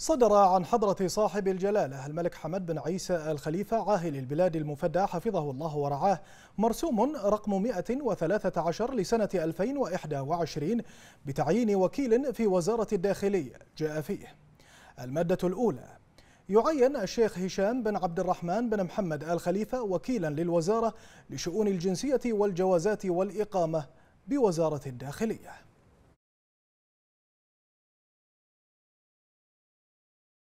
صدر عن حضرة صاحب الجلالة الملك حمد بن عيسى الخليفة عاهل البلاد المفدى حفظه الله ورعاه مرسوم رقم 113 لسنة 2021 بتعيين وكيل في وزارة الداخلية جاء فيه المادة الأولى يعين الشيخ هشام بن عبد الرحمن بن محمد آل خليفة وكيلا للوزارة لشؤون الجنسية والجوازات والإقامة بوزارة الداخلية